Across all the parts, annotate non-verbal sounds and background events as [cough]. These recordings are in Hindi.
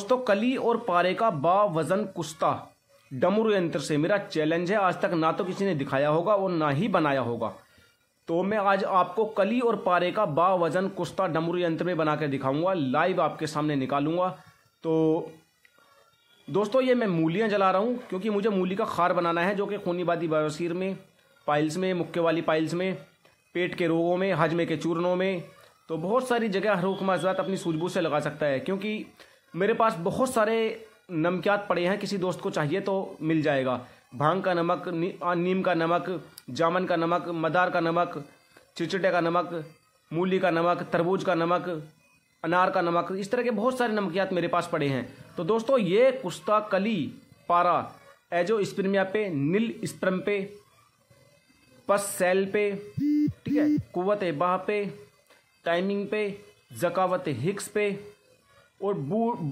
दोस्तों कली और पारे का बा वजन कुश्ता डमरू यंत्र से मेरा चैलेंज है आज तक ना तो किसी ने दिखाया होगा और ना ही बनाया होगा तो मैं आज आपको कली और पारे का बा वजन कुश्ता डमरू यंत्र में बना दिखाऊंगा लाइव आपके सामने निकालूंगा तो दोस्तों ये मैं मूलियाँ जला रहा हूँ क्योंकि मुझे मूली का खार बनाना है जो कि खूनीबादी बवसीर में पाइल्स में मुक्के वाली पाइल्स में पेट के रोगों में हजमे के चूर्णों में तो बहुत सारी जगह हरूख हुक्म अपनी सूझबूझ से लगा सकता है क्योंकि मेरे पास बहुत सारे नमकियात पड़े हैं किसी दोस्त को चाहिए तो मिल जाएगा भांग का नमक नी, नीम का नमक जामन का नमक मदार का नमक चिचटे का नमक मूली का नमक तरबूज का नमक अनार का नमक इस तरह के बहुत सारे नमकियात मेरे पास पड़े हैं तो दोस्तों ये कुश्ता कली पारा एजो स्प्रमिया पे नील स्प्रम पे पस सेल पे ठीक है कुवत बाह पे टाइमिंग पे जकावत हिक्स पे और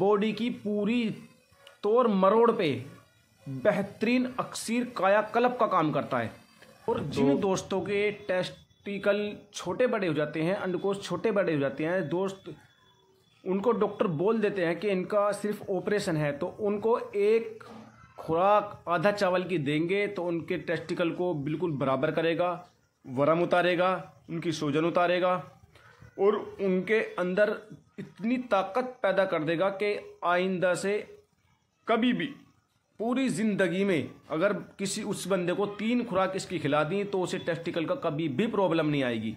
बॉडी की पूरी तौर मरोड़ पे बेहतरीन अक्सर कायाकल्प का काम करता है और तो, जिन दोस्तों के टेस्टिकल छोटे बड़े हो जाते हैं अंडकोश छोटे बड़े हो जाते हैं दोस्त उनको डॉक्टर बोल देते हैं कि इनका सिर्फ ऑपरेशन है तो उनको एक खुराक आधा चावल की देंगे तो उनके टेस्टिकल को बिल्कुल बराबर करेगा वरम उतारेगा उनकी सोजन उतारेगा और उनके अंदर इतनी ताकत पैदा कर देगा कि आइंदा से कभी भी पूरी ज़िंदगी में अगर किसी उस बंदे को तीन खुराक इसकी खिला दी तो उसे टेस्टिकल का कभी भी प्रॉब्लम नहीं आएगी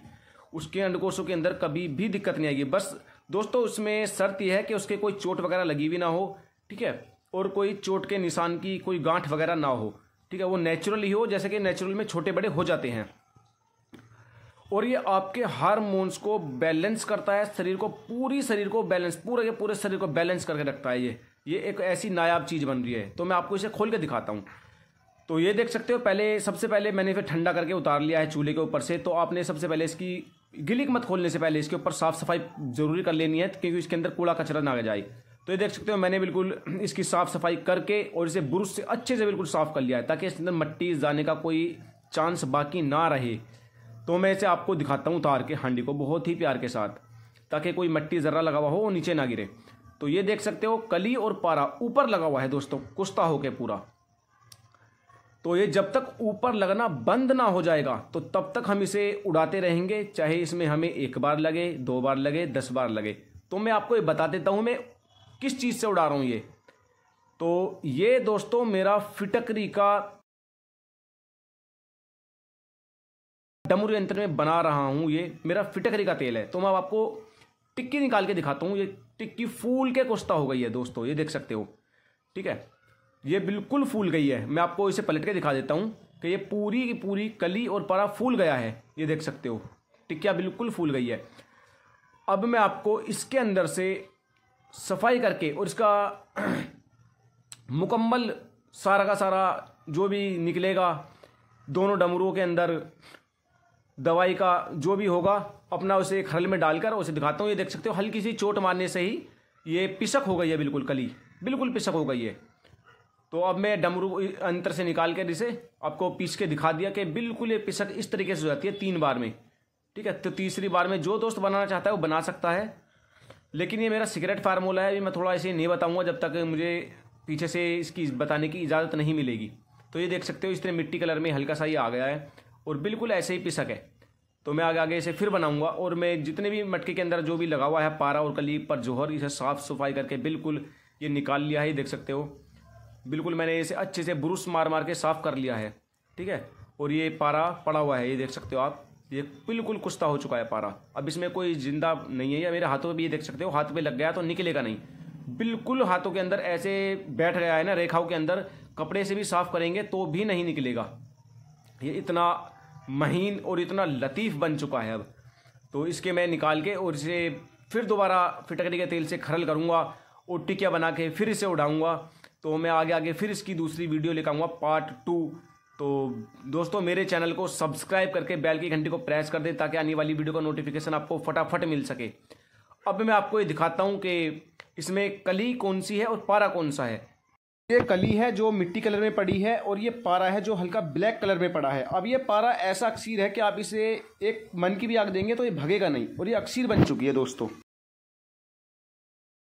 उसके अंडकोशों के अंदर कभी भी दिक्कत नहीं आएगी बस दोस्तों उसमें शर्त यह है कि उसके कोई चोट वगैरह लगी हुई ना हो ठीक है और कोई चोट के निशान की कोई गांठ वगैरह ना हो ठीक है वो नेचुरल ही हो जैसे कि नेचुरल में छोटे बड़े हो जाते हैं और ये आपके हारमोन्स को बैलेंस करता है शरीर को पूरी शरीर को बैलेंस पूरे के पूरे शरीर को बैलेंस करके रखता है ये ये एक ऐसी नायाब चीज़ बन रही है तो मैं आपको इसे खोल के दिखाता हूँ तो ये देख सकते हो पहले सबसे पहले मैंने इसे ठंडा करके उतार लिया है चूल्हे के ऊपर से तो आपने सबसे पहले इसकी गिलिक मत खोलने से पहले इसके ऊपर साफ़ सफाई ज़रूरी कर लेनी है क्योंकि इसके अंदर कूड़ा कचरा ना जाए तो ये देख सकते हो मैंने बिल्कुल इसकी साफ़ सफाई करके और इसे बुरुश से अच्छे से बिल्कुल साफ़ कर लिया है ताकि इसके अंदर मट्टी जाने का कोई चांस बाकी ना रहे तो मैं इसे आपको दिखाता हूँ उतार के हांडी को बहुत ही प्यार के साथ ताकि कोई मट्टी ज़र्रा लगा हुआ हो और नीचे ना गिरे तो ये देख सकते हो कली और पारा ऊपर लगा हुआ है दोस्तों कुश्ता होके पूरा तो ये जब तक ऊपर लगना बंद ना हो जाएगा तो तब तक हम इसे उड़ाते रहेंगे चाहे इसमें हमें एक बार लगे दो बार लगे दस बार लगे तो मैं आपको ये बता देता हूँ मैं किस चीज़ से उड़ा रहा हूँ ये तो ये दोस्तों मेरा फिटकरी का डमरू यंत्र में बना रहा हूँ ये मेरा फिटकरी का तेल है तो मैं आपको टिक्की निकाल के दिखाता हूँ ये टिक्की फूल के कुश्ता हो गई है दोस्तों ये देख सकते हो ठीक है ये बिल्कुल फूल गई है मैं आपको इसे पलट के दिखा देता हूँ कि ये पूरी की पूरी कली और परा फूल गया है ये देख सकते हो टिक्किया बिल्कुल फूल गई है अब मैं आपको इसके अंदर से सफाई करके और इसका [clears throat] मुकम्मल सारा का सारा जो भी निकलेगा दोनों डमरुओं के अंदर दवाई का जो भी होगा अपना उसे एक हल में डालकर उसे दिखाता हूँ ये देख सकते हो हल्की सी चोट मारने से ही ये पिसक हो गई है बिल्कुल कली बिल्कुल पिसक हो गई है तो अब मैं डमरू अंतर से निकाल कर इसे आपको पीस के दिखा दिया कि बिल्कुल ये पिसक इस तरीके से हो जाती है तीन बार में ठीक है तो तीसरी बार में जो दोस्त बनाना चाहता है वो बना सकता है लेकिन ये मेरा सिगरेट फार्मूला है ये मैं थोड़ा इसे नहीं बताऊँगा जब तक मुझे पीछे से इसकी बताने की इजाज़त नहीं मिलेगी तो ये देख सकते हो इस तरह मिट्टी कलर में हल्का सा ये आ गया है और बिल्कुल ऐसे ही पिसक है तो मैं आगे आगे इसे फिर बनाऊंगा और मैं जितने भी मटके के अंदर जो भी लगा हुआ है पारा और कली पर जोहर इसे साफ़ सफाई करके बिल्कुल ये निकाल लिया है ये देख सकते हो बिल्कुल मैंने इसे अच्छे से ब्रुश मार मार के साफ़ कर लिया है ठीक है और ये पारा पड़ा हुआ है ये देख सकते हो आप ये बिल्कुल कुश्ता हो चुका है पारा अब इसमें कोई जिंदा नहीं है या मेरे हाथों पर भी ये देख सकते हो हाथ पे लग गया तो निकलेगा नहीं बिल्कुल हाथों के अंदर ऐसे बैठ गया है ना रेखाओं के अंदर कपड़े से भी साफ़ करेंगे तो भी नहीं निकलेगा ये इतना महीन और इतना लतीफ़ बन चुका है अब तो इसके मैं निकाल के और इसे फिर दोबारा फिटकरी के तेल से खरल करूँगा और टिकिया बना के फिर इसे उड़ाऊँगा तो मैं आगे आगे फिर इसकी दूसरी वीडियो लेकर आऊँगा पार्ट टू तो दोस्तों मेरे चैनल को सब्सक्राइब करके बेल की घंटी को प्रेस कर दें ताकि आने वाली वीडियो का नोटिफिकेशन आपको फटाफट मिल सके अब मैं आपको ये दिखाता हूँ कि इसमें कली कौन सी है और पारा कौन सा है ये कली है जो मिट्टी कलर में पड़ी है और ये पारा है जो हल्का ब्लैक कलर में पड़ा है अब ये पारा ऐसा अक्सीर है कि आप इसे एक मन की भी आग देंगे तो ये भगेगा नहीं और ये अक्सीर बन चुकी है दोस्तों